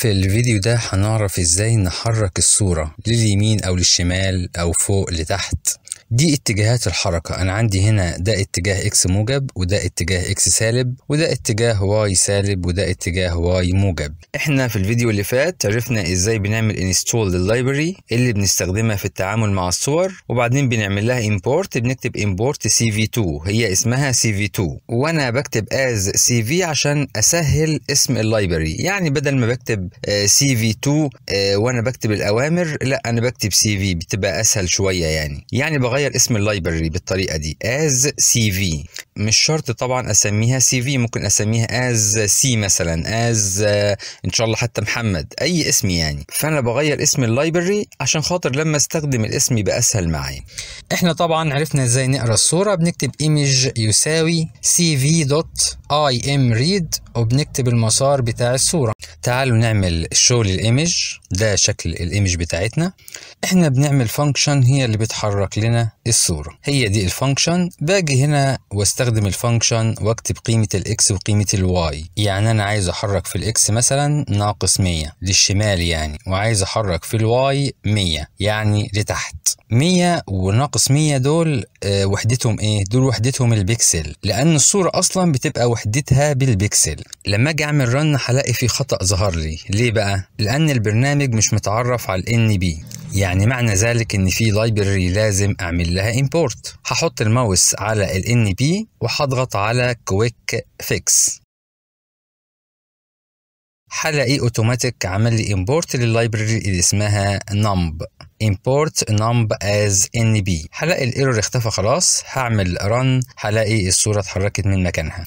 في الفيديو ده هنعرف ازاي نحرك الصورة لليمين او للشمال او فوق لتحت دي اتجاهات الحركة أنا عندي هنا ده اتجاه إكس موجب وده اتجاه إكس سالب وده اتجاه واي سالب وده اتجاه واي موجب احنا في الفيديو اللي فات عرفنا ازاي بنعمل انستول لللايبرري اللي بنستخدمها في التعامل مع الصور وبعدين بنعمل لها امبورت بنكتب امبورت سي في 2 هي اسمها سي في 2 وانا بكتب از سي في عشان اسهل اسم اللايبرري يعني بدل ما بكتب سي في 2 وانا بكتب الاوامر لا انا بكتب سي في بتبقى اسهل شويه يعني يعني بغير اغير اسم اللايبرري بالطريقه دي از سي في مش شرط طبعا اسميها سي في ممكن اسميها از سي مثلا از آه، ان شاء الله حتى محمد اي اسم يعني فانا بغير اسم اللايبرري عشان خاطر لما استخدم الاسم يبقى اسهل معايا احنا طبعا عرفنا ازاي نقرا الصوره بنكتب ايمج يساوي سي في دوت اي ام ريد وبنكتب المسار بتاع الصوره تعالوا نعمل شغل الايمج ده شكل الايمج بتاعتنا احنا بنعمل فانكشن هي اللي بتحرك لنا الصورة هي دي الفانكشن باجي هنا واستخدم الفانكشن واكتب قيمة الاكس وقيمة الواي يعني انا عايز احرك في الاكس مثلا ناقص 100 للشمال يعني وعايز احرك في الواي 100 يعني لتحت 100 وناقص 100 دول آه، وحدتهم ايه دول وحدتهم البكسل لان الصوره اصلا بتبقى وحدتها بالبكسل لما اجي اعمل رن هلاقي في خطا ظهر لي ليه بقى لان البرنامج مش متعرف على الان بي يعني معنى ذلك ان في لايبرري لازم اعمل لها امبورت هحط الماوس على ال NP وهضغط على كويك فيكس حلقي اوتوماتيك عمل لي امبورت لللايبرري اللي اسمها نمب import numb as nb هلاقي الايرور اختفى خلاص هعمل run هلاقي الصوره اتحركت من مكانها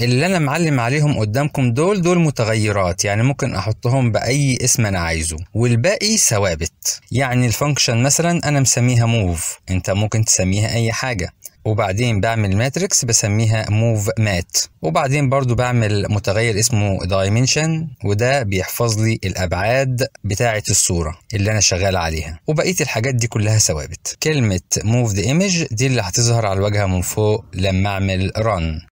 اللي انا معلم عليهم قدامكم دول دول متغيرات يعني ممكن احطهم باي اسم انا عايزه والباقي ثوابت يعني الفانكشن مثلا انا مسميها موف انت ممكن تسميها اي حاجه وبعدين بعمل ماتريكس بسميها موف مات وبعدين برضو بعمل متغير اسمه دايمنشن وده بيحفظ لي الابعاد بتاعه الصوره اللي انا شغال عليها وبقيه الحاجات دي كلها ثوابت كلمه موف ذا ايمج دي اللي هتظهر على الواجهه من فوق لما اعمل ران